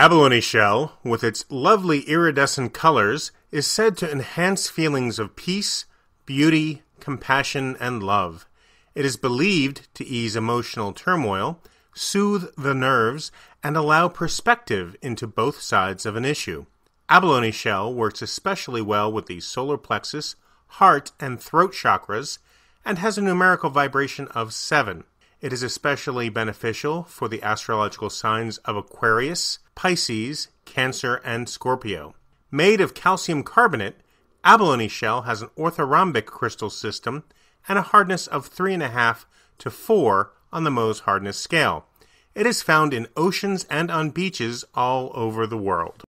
Abalone shell, with its lovely iridescent colors, is said to enhance feelings of peace, beauty, compassion, and love. It is believed to ease emotional turmoil, soothe the nerves, and allow perspective into both sides of an issue. Abalone shell works especially well with the solar plexus, heart, and throat chakras, and has a numerical vibration of 7. It is especially beneficial for the astrological signs of Aquarius, Pisces, Cancer, and Scorpio. Made of calcium carbonate, abalone shell has an orthorhombic crystal system and a hardness of 3.5 to 4 on the Mohs hardness scale. It is found in oceans and on beaches all over the world.